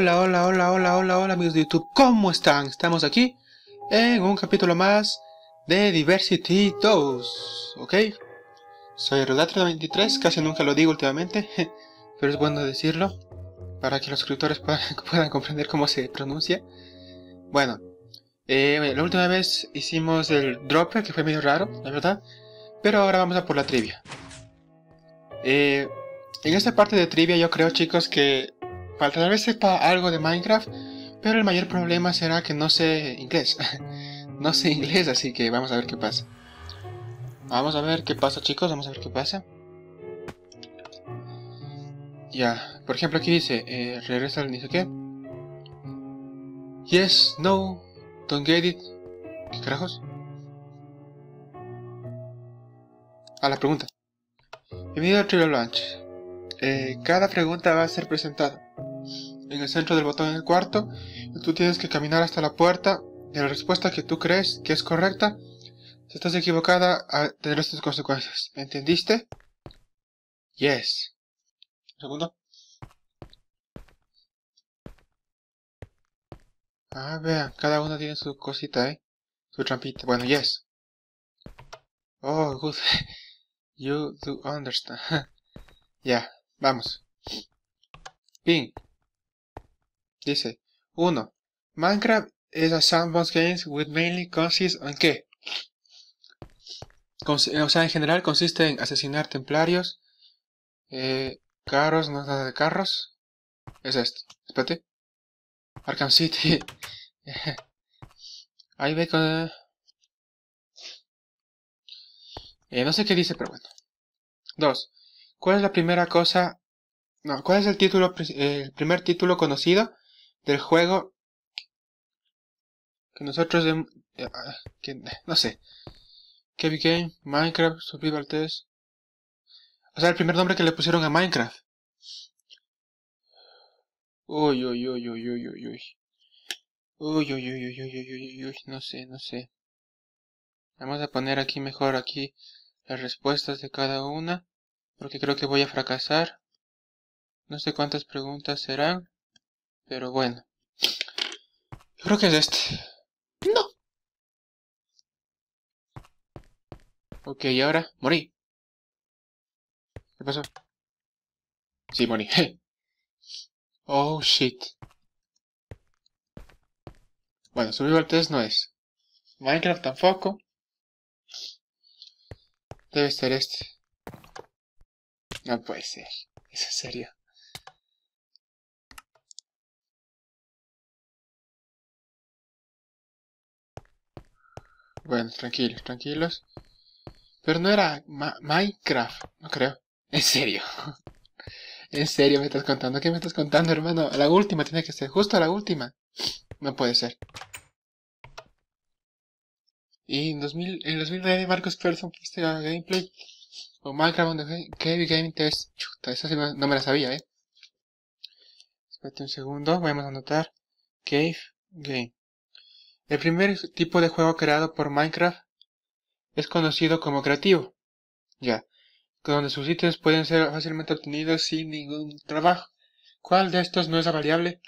Hola, hola, hola, hola, hola, hola amigos de YouTube, ¿cómo están? Estamos aquí en un capítulo más de Diversity 2, ¿ok? Soy Rodatra23, casi nunca lo digo últimamente, pero es bueno decirlo para que los suscriptores puedan, comprender cómo se pronuncia. Eh, bueno, la última vez hicimos el dropper, que fue medio raro, la verdad, pero ahora vamos a por la trivia. Eh, en esta parte de trivia yo creo chicos que tal vez sepa algo de Minecraft, pero el mayor problema será que no sé inglés. no sé inglés, así que vamos a ver qué pasa. Vamos a ver qué pasa, chicos, vamos a ver qué pasa. Ya, por ejemplo aquí dice, eh, regresa al inicio, ¿qué? Yes, no, don't get it. ¿Qué carajos? A la pregunta. Bienvenido al Trivial Launch. Eh, cada pregunta va a ser presentada en el centro del botón en el cuarto tú tienes que caminar hasta la puerta y la respuesta que tú crees que es correcta. Si estás equivocada, ah, tendrás tus consecuencias. ¿Entendiste? Yes. segundo. Ah, vean, cada uno tiene su cosita, ¿eh? Su trampita. Bueno, yes. Oh, good. you do understand. ya, vamos. Ping. Dice, 1. Minecraft es a sandbox game with mainly consists en qué? Eh, o sea, en general consiste en asesinar templarios, eh, carros, no nada de carros. Es esto, espérate. Arkham City. Ahí ve con... Eh, no sé qué dice, pero bueno. 2. ¿Cuál es la primera cosa? No, ¿cuál es el título, el primer título conocido del juego que nosotros de, no sé Kevin Game, Minecraft, Survival Test o sea el primer nombre que le pusieron a Minecraft uy uy uy uy uy uy uy uy uy uy uy uy uy uy uy no sé no sé vamos a poner aquí mejor aquí las respuestas de cada una porque creo que voy a fracasar no sé cuántas preguntas serán pero bueno. Yo creo que es este. No. Ok, y ahora morí. ¿Qué pasó? Sí, morí. oh, shit. Bueno, al test no es. Minecraft tampoco. Debe ser este. No puede ser. Es serio. Bueno, tranquilos, tranquilos. Pero no era Minecraft, no creo. En serio. en serio me estás contando. ¿Qué me estás contando, hermano? la última tiene que ser. Justo la última. No puede ser. Y en, 2000, en 2009 Marcos Persson puso gameplay o Minecraft donde Cave Game Test. Chuta, esa sí no, no, me la sabía, eh. Espérate un segundo, vamos a anotar. Cave Game. El primer tipo de juego creado por Minecraft es conocido como creativo, ya, donde sus ítems pueden ser fácilmente obtenidos sin ningún trabajo. ¿Cuál de estos no es la variable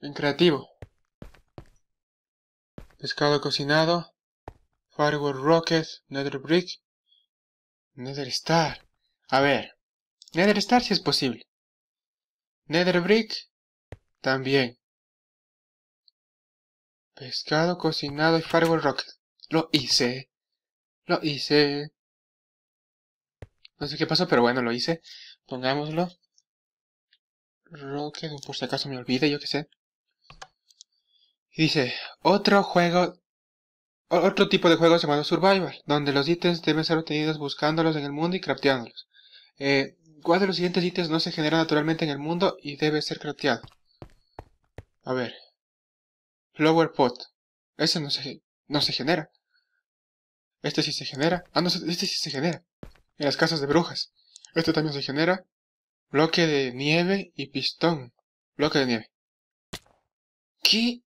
en creativo? Pescado cocinado, Firewall Rocket, Nether Brick, Nether Star. A ver, Nether Star si es posible. Nether Brick también. Pescado cocinado y Firewall Rocket. Lo hice. Lo hice. No sé qué pasó, pero bueno, lo hice. Pongámoslo. Rocket, por si acaso me olvide, yo qué sé. Y dice, otro juego... Otro tipo de juego llamado Survival, donde los ítems deben ser obtenidos buscándolos en el mundo y crafteándolos. Eh, ¿Cuál de los siguientes ítems no se genera naturalmente en el mundo y debe ser crafteado? A ver, Flower pot. Ese no se, no se genera. Este sí se genera. Ah, no, este sí se genera. En las casas de brujas. Este también se genera. Bloque de nieve y pistón. Bloque de nieve. ¿Qué?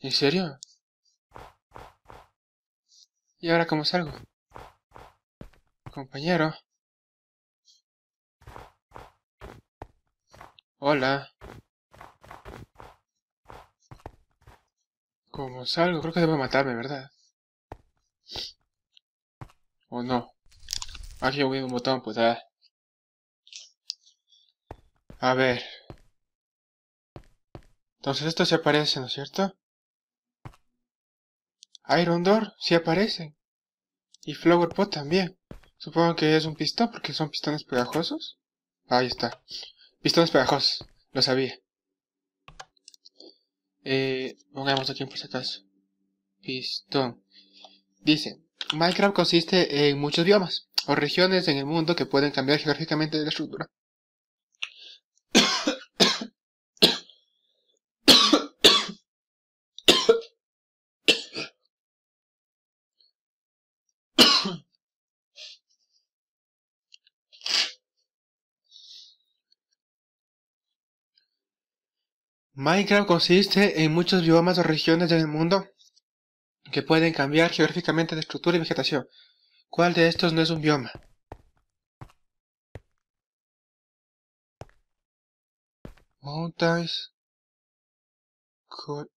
¿En serio? ¿Y ahora cómo salgo? Compañero. Hola. ¿Cómo salgo? Creo que debo matarme, ¿verdad? ¿O no? Aquí hay un botón, pues a... Ah. A ver. Entonces esto se aparece, ¿no es cierto? Iron Door sí aparece. Y Flower Pot también. Supongo que es un pistón porque son pistones pegajosos. Ahí está. Pistones pegajosos. Lo sabía. Eh, pongamos aquí por si acaso. Pistón. Dice, Minecraft consiste en muchos biomas o regiones en el mundo que pueden cambiar geográficamente de la estructura Minecraft consiste en muchos biomas o regiones del mundo que pueden cambiar geográficamente de estructura y vegetación. ¿Cuál de estos no es un bioma? Mountains.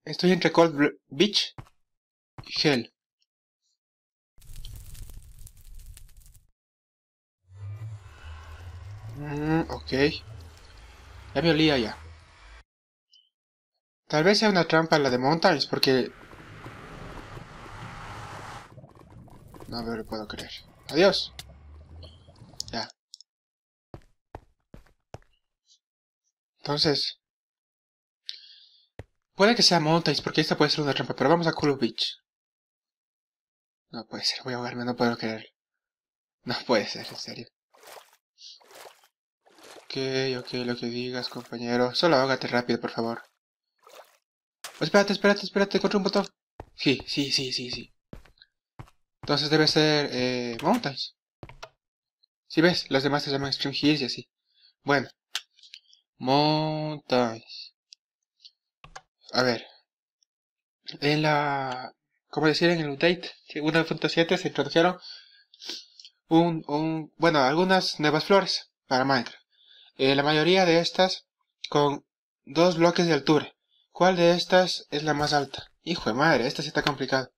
Estoy entre Cold Beach y Hell. Mm, ok. Ya me olía ya. Tal vez sea una trampa la de Mountains, porque... No me lo puedo creer. Adiós. Ya. Entonces... Puede que sea Mountains, porque esta puede ser una trampa, pero vamos a Cool Beach. No puede ser, voy a ahogarme, no puedo creer. No puede ser, en serio. Ok, ok, lo que digas, compañero. Solo ahógate rápido, por favor. Espérate, espérate, espérate, encontré un botón. Sí, sí, sí, sí, sí. Entonces debe ser eh, Mountains. Si ves, las demás se llaman Extreme Hills y así. Bueno. Mountains. A ver. En la... Como decir, en el update 1.7 se introdujeron un, un... Bueno, algunas nuevas flores para Minecraft. Eh, la mayoría de estas con dos bloques de altura. ¿Cuál de estas es la más alta? Hijo de madre, esta sí está complicada.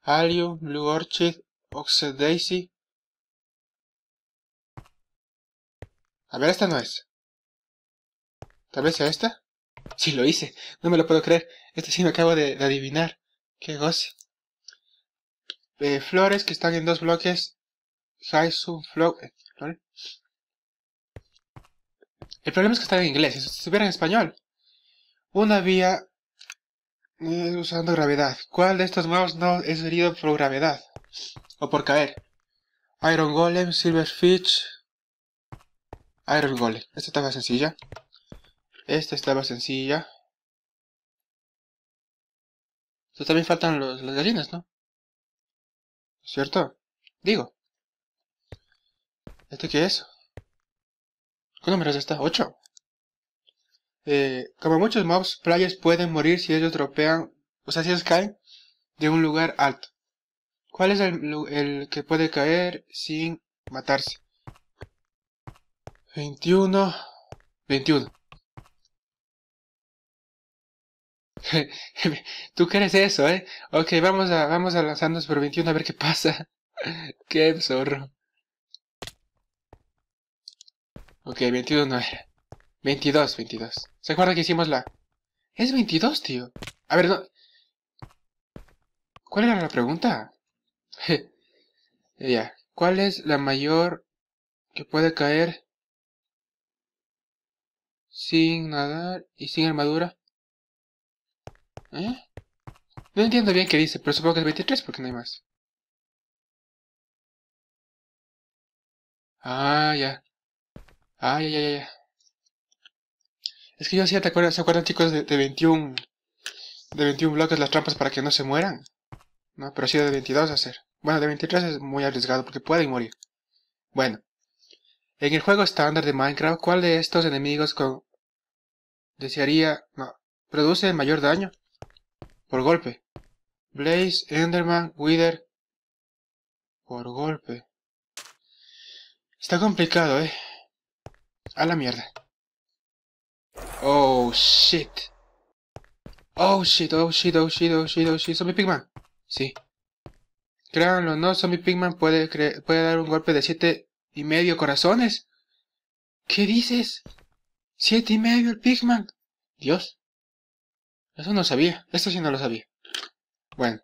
Alium, Blue Orchid, oxide Daisy. A ver, esta no es. ¿Tal vez sea esta? Sí, lo hice. No me lo puedo creer. Esta sí me acabo de, adivinar. Qué goce. Eh, flores que están en dos bloques. Haisu, Flow... Eh, El problema es que está en inglés. Si estuviera en español, una vía eh, usando gravedad. ¿Cuál de estos nuevos no es herido por gravedad? O por caer. Iron Golem, Silver Silverfish... Iron Golem. Esta estaba sencilla. Esta estaba sencilla. también faltan los, las gallinas, ¿no? ¿Cierto? Digo. ¿Este qué es? ¿Cuánto números está? esta? ¿8? Eh, como muchos mobs, players pueden morir si ellos tropean, o sea, si ellos caen de un lugar alto. ¿Cuál es el, que puede caer sin matarse? 21, 21. Tú crees eso, ¿eh? Ok, vamos a, vamos a lanzarnos por 21 a ver qué pasa. qué zorro. Ok, 21 no era. 22, 22. ¿Se acuerda que hicimos la...? Es 22, tío. A ver, no... ¿Cuál era la pregunta? ya. ¿Cuál es la mayor que puede caer sin nadar y sin armadura? ¿Eh? No entiendo bien qué dice, pero supongo que es 23 porque no hay más. Ah, ya. Ah, ya, ya, ya. Es que yo hacía, ¿te acuerdas, ¿se acuerdan chicos de, de 21? De 21 bloques las trampas para que no se mueran. ¿No? Pero sí de 22 hacer. Bueno, de 23 es muy arriesgado porque pueden morir. Bueno. En el juego estándar de Minecraft, ¿cuál de estos enemigos con... desearía... no, produce mayor daño? Por golpe. Blaze, Enderman, Wither... Por golpe. Está complicado, eh. A la mierda. Oh shit. Oh shit, oh shit, oh shit, oh shit, oh shit, Zombie Pigman. Sí. Créanlo, no, Zombie Pigman puede, puede dar un golpe de siete y medio corazones. ¿Qué dices? Siete y medio el Pigman. Dios. Eso no sabía, esto sí no lo sabía. Bueno.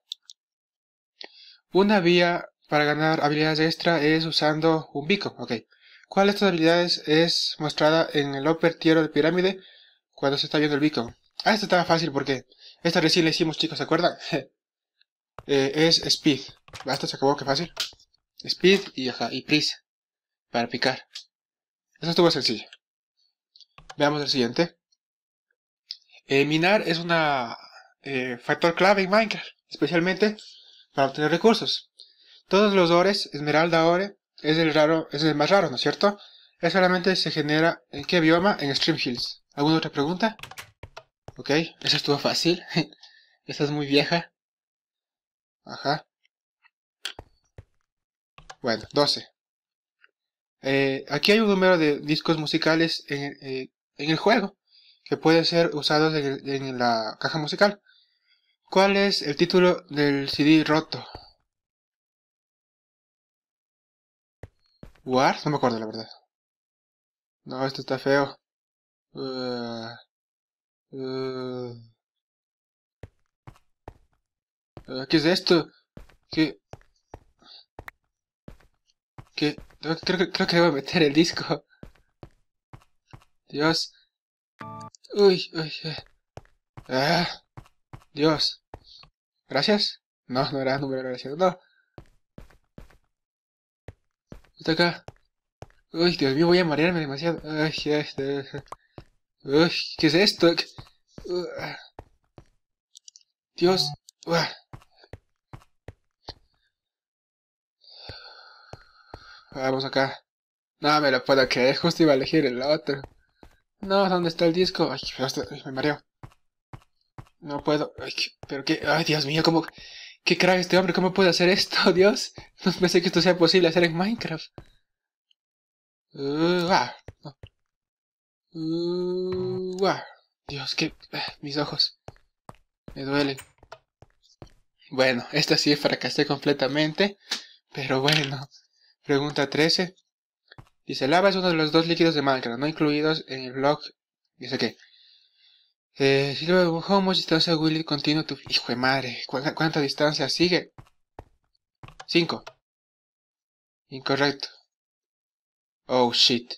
Una vía para ganar habilidades extra es usando un bico, ok. ¿Cuál de estas habilidades es mostrada en el upper tiero de pirámide? cuando se está viendo el beacon. Ah, esta estaba fácil porque esta recién la hicimos, chicos, ¿se acuerdan? Eh, es speed. Basta, ah, se acabó, qué fácil. Speed y, y prisa. Para picar. Eso estuvo sencillo. Veamos el siguiente. Eh, minar es un eh, factor clave en Minecraft, especialmente para obtener recursos. Todos los ores, esmeralda ore, es el, raro, es el más raro, ¿no es cierto? Es solamente se genera en qué bioma en Stream Hills. ¿Alguna otra pregunta? Ok, esa estuvo fácil. esa es muy vieja. Ajá. Bueno, 12. Eh, aquí hay un número de discos musicales en, eh, el juego que pueden ser usados en, en, la caja musical. ¿Cuál es el título del CD roto? War, no me acuerdo la verdad. No, esto está feo. Eh, eh, eh, ¿Qué es esto? ¿Qué? ¿Qué? Creo, creo, creo que debo meter el disco. Dios. Uy, uy. Ah, Dios. ¿Gracias? No, no era número no gracias. No. Está acá. Uy, Dios mío, voy a marearme demasiado. Ay, ¿Qué es esto? Dios. Vamos acá. No me lo puedo creer, justo iba a elegir el otro. No, ¿dónde está el disco? Ay, me mareo. No puedo. pero qué. Ay, Dios mío, ¿cómo. ¿Qué crack este hombre? ¿Cómo puede hacer esto, Dios? No pensé que esto sea posible hacer en Minecraft. Uh, Uh, ah, Dios, que... Ah, mis ojos. Me duelen. Bueno, esta sí fracasé completamente. Pero bueno. Pregunta 13. Dice, lava es uno de los dos líquidos de Minecraft, no incluidos en el blog. Dice que... Eh, si distancia Willy, continúa tu... Hijo de madre, ¿cuánta, cuánta distancia sigue? 5. Incorrecto. Oh, shit.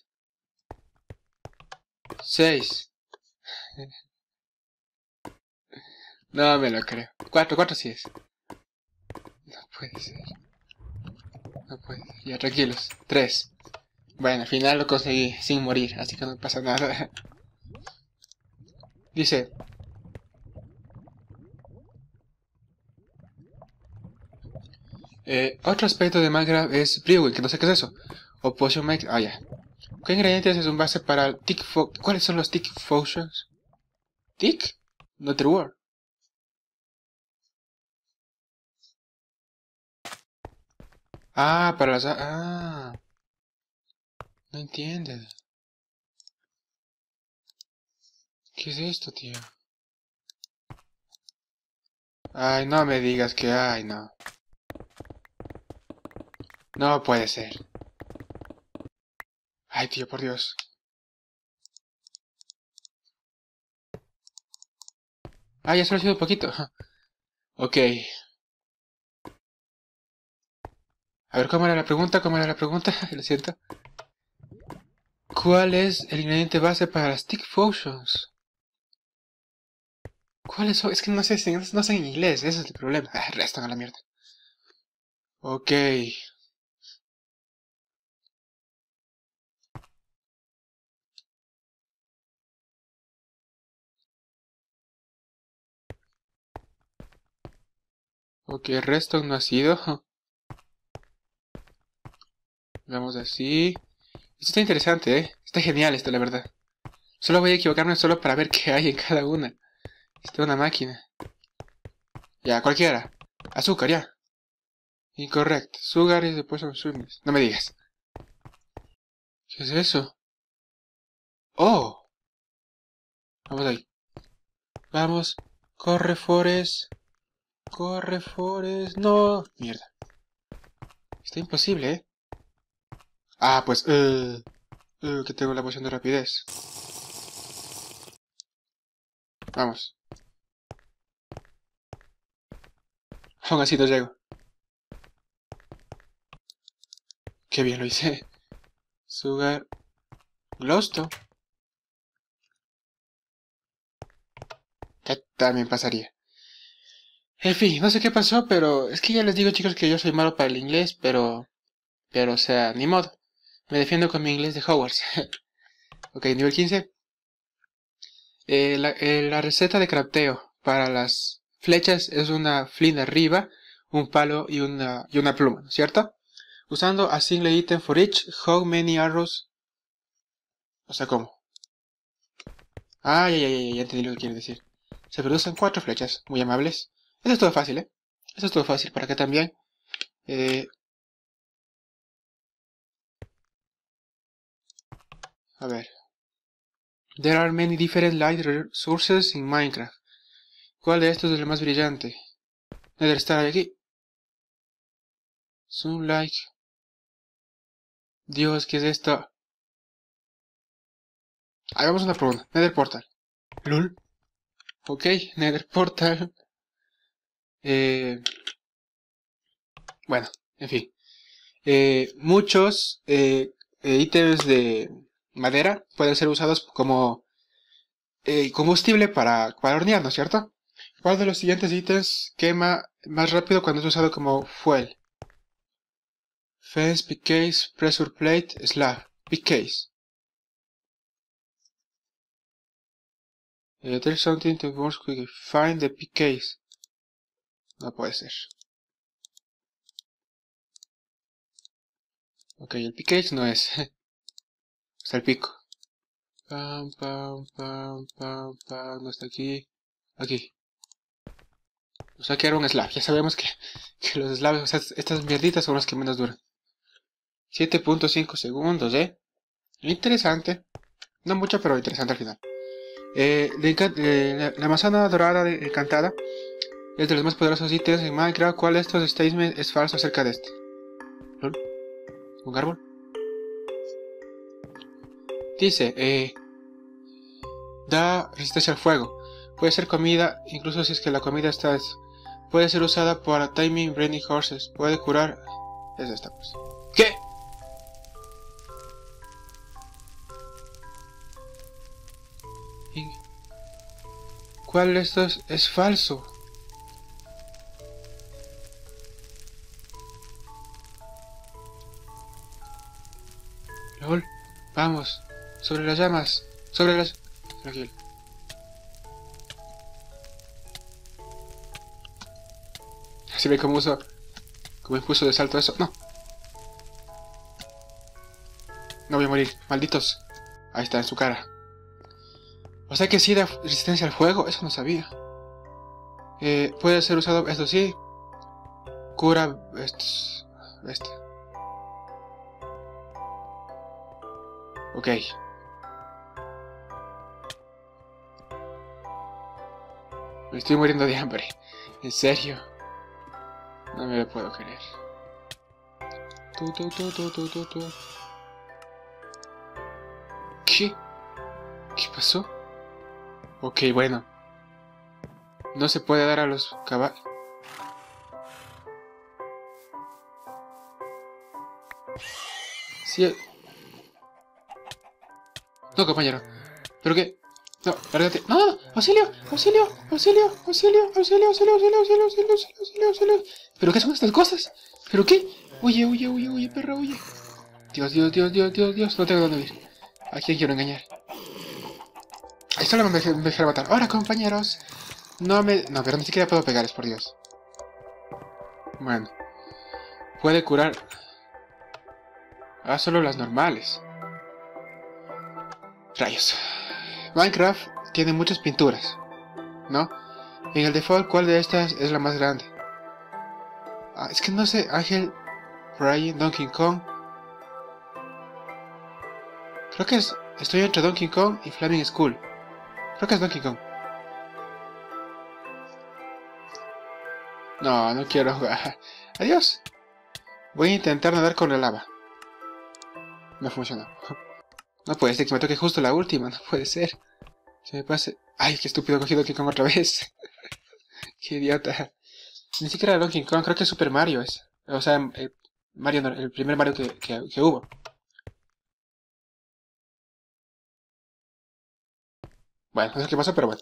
6. No me lo creo. 4, 4 sí es. No puede ser. No puede ser. Ya, tranquilos. 3. Bueno, al final lo conseguí sin morir, así que no pasa nada. Dice... Eh, otro aspecto de Minecraft es Freewheel, que no sé qué es eso. O Potion Make... Ah, ya. Yeah. ¿Qué ingredientes es un base para el ¿Cuáles son los Tick ¿Tic? ¿Tick? te word. Ah, para las... Ah. No entiendes. ¿Qué es esto, tío? Ay, no me digas que... Ay, no. No puede ser. Ay, tío, por Dios. Ah, ya solo ha sido un poquito. Ok. A ver, ¿cómo era la pregunta? ¿Cómo era la pregunta? Lo siento. ¿Cuál es el ingrediente base para las Stick Potions? ¿Cuál es? Es que no sé, no sé en inglés. Ese es el problema. Ah, restan a la mierda. Ok. Ok, resto no ha sido. Vamos así. Esto está interesante, ¿eh? Está genial esto, la verdad. Solo voy a equivocarme solo para ver qué hay en cada una. Esta es una máquina. Ya, cualquiera. Azúcar, ya. Incorrecto. Sugar y después consumes. No me digas. ¿Qué es eso? ¡Oh! Vamos ahí. Vamos. Corre, Forest. Corre, Forest. No. Mierda. Está imposible, ¿eh? Ah, pues... Eh, eh, que tengo la poción de rapidez. Vamos. Aún así llego. Qué bien lo hice. Sugar... Glosto. también pasaría. En fin, no sé qué pasó, pero es que ya les digo chicos que yo soy malo para el inglés, pero... Pero, o sea, ni modo. Me defiendo con mi inglés de Hogwarts. ok, nivel 15. Eh, eh, la, receta de crafteo para las flechas es una flina arriba, un palo y una, y una pluma, cierto? Usando a single item for each, how many arrows... O sea, ¿cómo? Ah, ya, ya, ya, ya entendí lo que quiere decir. Se producen cuatro flechas, muy amables. Esto es todo fácil, ¿eh? Esto es todo fácil para que también... Eh, a ver. There are many different light sources in Minecraft. ¿Cuál de estos es el más brillante? Star, está aquí. Sunlight. Dios, ¿qué es esto? Hagamos una pregunta. Nether Portal. ¿Lul? Ok, Nether Portal. Eh, bueno, en fin. Eh, muchos eh, ítems de madera pueden ser usados como combustible para, para hornear, ¿no es cierto? ¿Cuál de los siguientes ítems quema más rápido cuando es usado como fuel? Fence, pressure plate, slab, Pickaxe there's something to work with Find the pickaxe no puede ser. Ok, el pique no es. está el pico. Pam, pam, pam, pam, pam, no está aquí. Aquí. O sea que era un slab, Ya sabemos que, que los slabs, o sea, estas mierditas son las que menos duran. 7.5 segundos, ¿eh? Interesante. No mucho, pero interesante al final. Eh, eh, la, manzana dorada encantada es de los más poderosos ítems en Minecraft. ¿Cuál de estos statements es falso acerca de este? ¿Un árbol? Dice, eh, da resistencia al fuego. Puede ser comida, incluso si es que la comida está... puede ser usada para timing branding horses. Puede curar... Es esta pues. ¿Qué? ¿Cuál de estos es falso? vamos. Sobre las llamas. Sobre las... Tranquilo. Así ve como uso... Como impuso de salto eso? No. No voy a morir. Malditos. Ahí está, en su cara. O sea que sí da resistencia al fuego. Eso no sabía. Eh, puede ser usado... Esto sí. Cura... este Ok. Me estoy muriendo de hambre. En serio. No me lo puedo creer. ¿Qué? ¿Qué pasó? Ok, bueno. No se puede dar a los caballos. Sí, no, compañero. ¿Pero qué? No, lárgate ¡No, ¡No! ¡Auxilio! ¡Auxilio! ¡Auxilio! ¡Auxilio! ¡Auxilio! ¡Auxilio! ¡Auxilio! ¡Auxilio! ¡Auxilio! ¡Auxilio! ¡Auxilio! ¿Pero qué son estas cosas? ¿Pero qué? Huye, huye, huye, huye, perra, huye. Dios, Dios, Dios, Dios, Dios, Dios, no tengo dónde ir. ¿A quién quiero engañar? Ahí solo me, me dejar matar. Ahora, compañeros. No me... No, pero ni siquiera puedo pegar, es por Dios. Bueno. Puede curar... Ah, solo las normales. Rayos. Minecraft tiene muchas pinturas, ¿no? En el default, ¿cuál de estas es la más grande? Ah, es que no sé, Ángel, Brian, Donkey Kong. Creo que es, estoy entre Donkey Kong y Flaming School. Creo que es Donkey Kong. No, no quiero jugar. Adiós. Voy a intentar nadar con la lava. No funciona. No puede ser que me toque justo la última, no puede ser. Se me pase. ¡Ay, qué estúpido cogido King Kong otra vez! ¡Qué idiota! Ni siquiera era King Kong, creo que es Super Mario es. O sea, el, eh, Mario, el primer Mario que, hubo. Bueno, no qué pasa, pero bueno.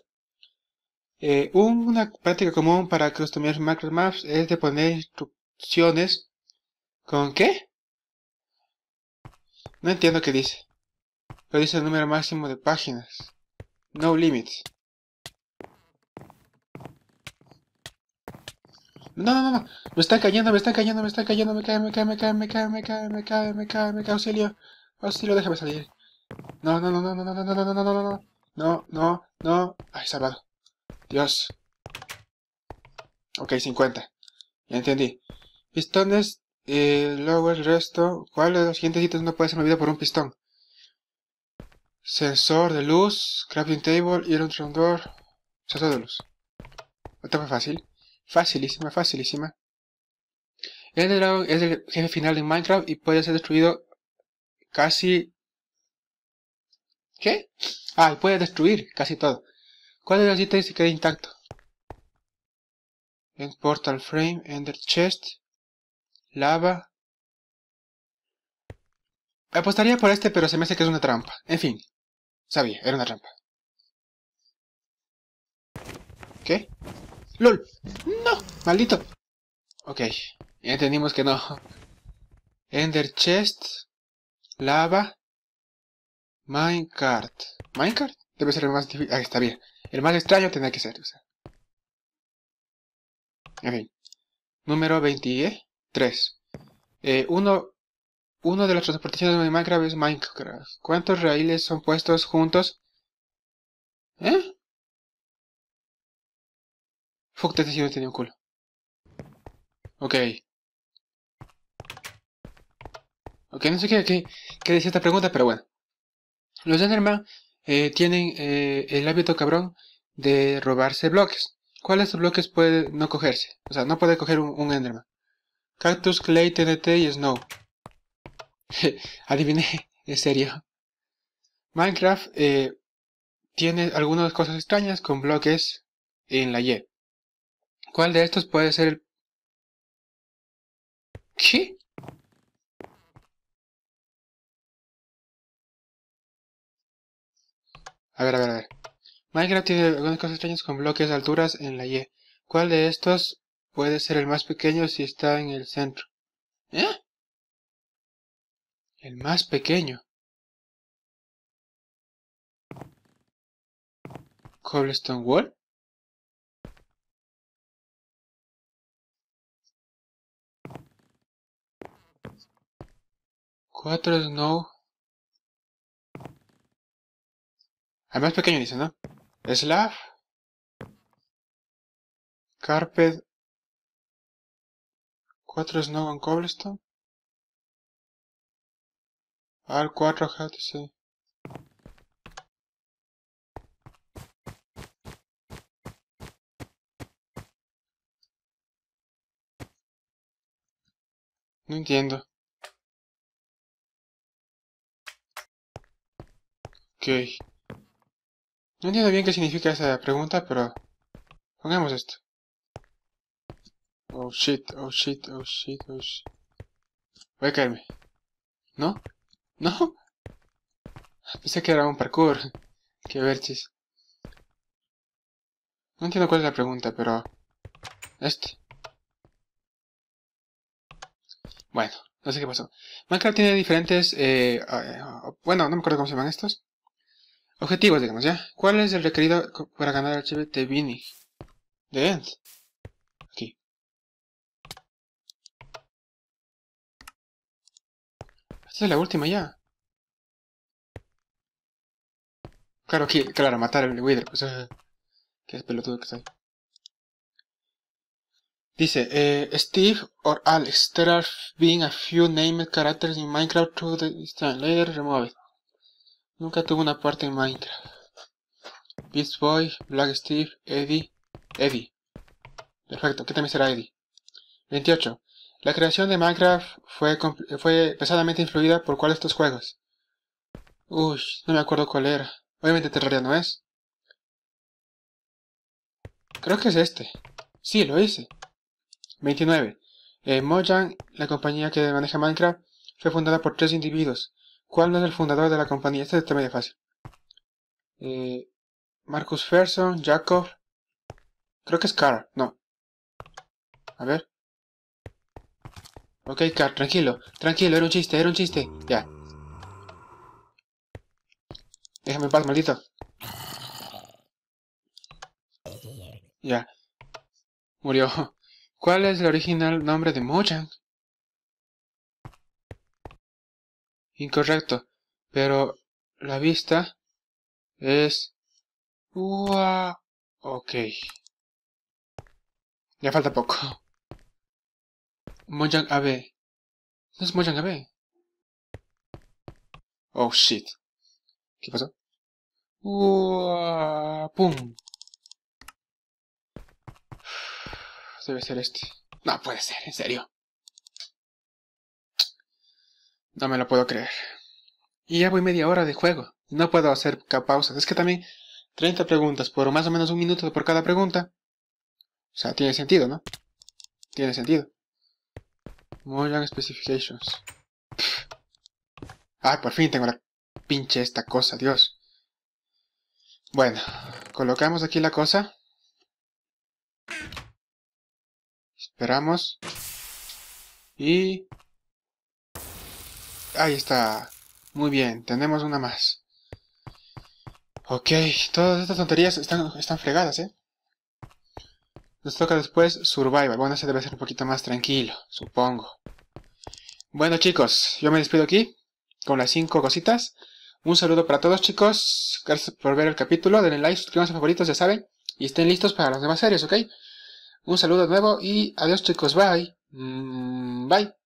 Eh, una práctica común para customizar macro maps es de poner instrucciones. ¿Con qué? No entiendo qué dice. Pero dice el número máximo de páginas. No limit. No, no, no, no. Me está cayendo, me está cayendo, me está cayendo. Me cae, me cae, me cae, me cae, me cae, me cae, me cae, me cae. Auxilio. Auxilio, déjame salir. No, no, no, no, no, no, no, no, no, no, no, no. No, no, no. Ay, salvado. Dios. Ok, 50. Ya entendí. Pistones, eh, luego el resto. ¿Cuál de los siguientes ítems no puede ser movido por un pistón? Sensor de luz, crafting table y un Sensor de luz. Esta fue fácil. Facilísima, facilísima. El dragon es el jefe final de Minecraft y puede ser destruido casi... ¿Qué? Ah, y puede destruir casi todo. ¿Cuál de los ítems se queda intacto? En Portal Frame, Ender Chest, Lava... Apostaría por este, pero se me hace que es una trampa. En fin, Sabía, era una trampa. ¿Qué? ¡Lol! ¡No! ¡Maldito! Ok, ya entendimos que no. Ender Chest. Lava. Minecart. ¿Minecart? Debe ser el más difícil. Ah, está bien. El más extraño tendrá que ser. O En fin. Número 23. Eh, eh, uno uno de las transportaciones de Minecraft es Minecraft. ¿Cuántos raíles son puestos juntos? ¿Eh? Fuck, te este no tenía un culo. Ok. Ok, no sé qué, qué, qué decía esta pregunta, pero bueno. Los Enderman eh, tienen eh, el hábito cabrón de robarse bloques. ¿Cuáles bloques puede no cogerse? O sea, no puede coger un, un Enderman. Cactus, Clay, TNT y Snow. Adiviné, es serio. Minecraft eh, tiene algunas cosas extrañas con bloques en la Y. ¿Cuál de estos puede ser el... ¿Qué? A ver, a ver, a ver. Minecraft tiene algunas cosas extrañas con bloques de alturas en la Y. ¿Cuál de estos puede ser el más pequeño si está en el centro? ¿Eh? el más pequeño. Cobblestone Wall. Cuatro Snow. El más pequeño dice, ¿no? Slav. Carpet. Cuatro Snow en Cobblestone. Al 4 GTC. No entiendo. Ok. No entiendo bien qué significa esa pregunta, pero... Pongamos esto. Oh shit, oh shit, oh shit, oh shit. Voy a caerme. ¿No? ¿No? Pensé que era un parkour. Qué verchis. No entiendo cuál es la pregunta, pero... Este. Bueno, no sé qué pasó. Minecraft tiene diferentes... Eh, ah, eh ah, ah, bueno, no me acuerdo cómo se llaman estos. Objetivos, digamos, ¿ya? ¿Cuál es el requerido para ganar el archivo de Vinny? De End. Esa es la última ya. Claro, aquí, claro, matar al Wither, pues... es pelotudo que soy. Dice, eh, Steve or Alex, there are being a few named characters in Minecraft to the time. Later, remove Nunca tuvo una parte en Minecraft. Beast Boy, Black Steve, Eddie, Eddie. Perfecto, ¿qué también será Eddie? 28. La creación de Minecraft fue, pesadamente influida por cuál estos juegos. Uy, no me acuerdo cuál era. Obviamente Terraria no es. Creo que es este. Sí, lo hice. 29. Eh, Mojang, la compañía que maneja Minecraft, fue fundada por tres individuos. ¿Cuál no es el fundador de la compañía? Este está de fácil. Eh, Marcus Ferson, Jacob... Creo que es Carl, no. A ver. Ok, Car, tranquilo, tranquilo, era un chiste, era un chiste. Ya. Déjame paz, maldito. Ya. Murió. ¿Cuál es el original nombre de Mojang? Incorrecto. Pero la vista es... Ua... Ok. Ya falta poco. Mojang AB. No es Mojang AB. Oh shit. ¿Qué pasó? Uah, Debe ser este. No puede ser, en serio. No me lo puedo creer. Y ya voy media hora de juego. No puedo hacer pausas. Es que también 30 preguntas por más o menos un minuto por cada pregunta. O sea, tiene sentido, ¿no? Tiene sentido bien, Specifications. Ay, por fin tengo la pinche esta cosa, Dios. Bueno, colocamos aquí la cosa. Esperamos. Y... Ahí está. Muy bien, tenemos una más. Ok, todas estas tonterías están, están fregadas, ¿eh? Nos toca después Survival. Bueno, ese debe ser un poquito más tranquilo, supongo. Bueno, chicos, yo me despido aquí con las cinco cositas. Un saludo para todos, chicos. Gracias por ver el capítulo. Denle like, suscríbanse favoritos, ya saben. Y estén listos para las demás series, ¿ok? Un saludo nuevo y adiós, chicos. Bye. Mm, bye.